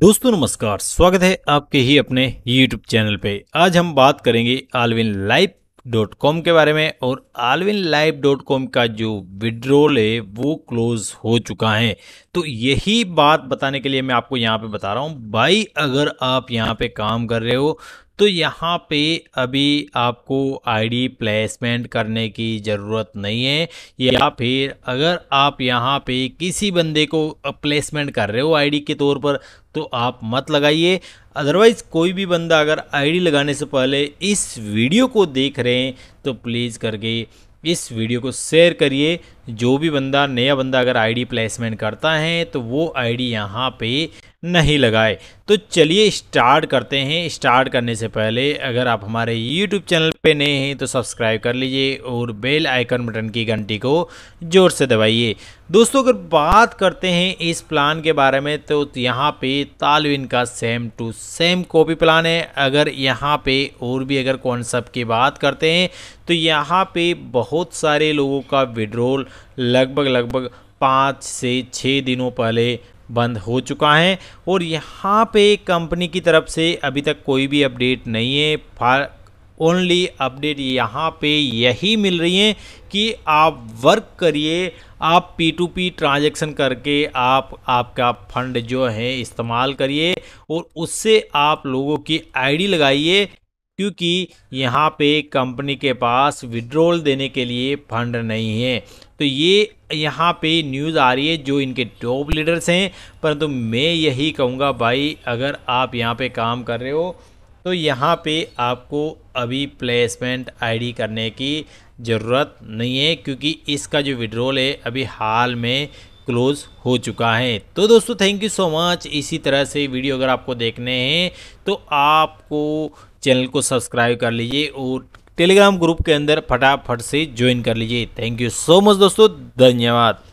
दोस्तों नमस्कार स्वागत है आपके ही अपने YouTube चैनल पे आज हम बात करेंगे आलविन लाइव डॉट कॉम के बारे में और आलविन लाइव डॉट कॉम का जो विड्रोल है वो क्लोज हो चुका है तो यही बात बताने के लिए मैं आपको यहाँ पे बता रहा हूँ भाई अगर आप यहाँ पे काम कर रहे हो तो यहाँ पे अभी आपको आईडी प्लेसमेंट करने की ज़रूरत नहीं है या फिर अगर आप यहाँ पे किसी बंदे को प्लेसमेंट कर रहे हो आईडी के तौर पर तो आप मत लगाइए अदरवाइज़ कोई भी बंदा अगर आईडी लगाने से पहले इस वीडियो को देख रहे हैं तो प्लीज़ करके इस वीडियो को शेयर करिए जो भी बंदा नया बंदा अगर आईडी प्लेसमेंट करता है तो वो आईडी यहाँ पर नहीं लगाए तो चलिए स्टार्ट करते हैं स्टार्ट करने से पहले अगर आप हमारे यूट्यूब चैनल पे नए हैं तो सब्सक्राइब कर लीजिए और बेल आइकन बटन की घंटी को ज़ोर से दबाइए दोस्तों अगर बात करते हैं इस प्लान के बारे में तो यहाँ पे तालविन का same to same copy plan है अगर यहाँ पे और भी अगर कॉन्सेप्ट की बात करते हैं तो यहाँ पर बहुत सारे लोगों का विड्रोल लगभग लगभग पाँच से छः दिनों पहले बंद हो चुका है और यहाँ पे कंपनी की तरफ से अभी तक कोई भी अपडेट नहीं है ओनली अपडेट यहाँ पे यही मिल रही है कि आप वर्क करिए आप पी टू पी ट्रांजेक्शन करके आप आपका फंड जो है इस्तेमाल करिए और उससे आप लोगों की आईडी लगाइए क्योंकि यहाँ पे कंपनी के पास विड्रोल देने के लिए फंड नहीं है तो ये यहाँ पे न्यूज़ आ रही है जो इनके टॉप लीडर्स हैं परंतु तो मैं यही कहूँगा भाई अगर आप यहाँ पे काम कर रहे हो तो यहाँ पे आपको अभी प्लेसमेंट आईडी करने की ज़रूरत नहीं है क्योंकि इसका जो विड्रोल है अभी हाल में क्लोज़ हो चुका है तो दोस्तों थैंक यू सो मच इसी तरह से वीडियो अगर आपको देखने हैं तो आपको चैनल को सब्सक्राइब कर लीजिए और टेलीग्राम ग्रुप के अंदर फटाफट से ज्वाइन कर लीजिए थैंक यू सो मच दोस्तों धन्यवाद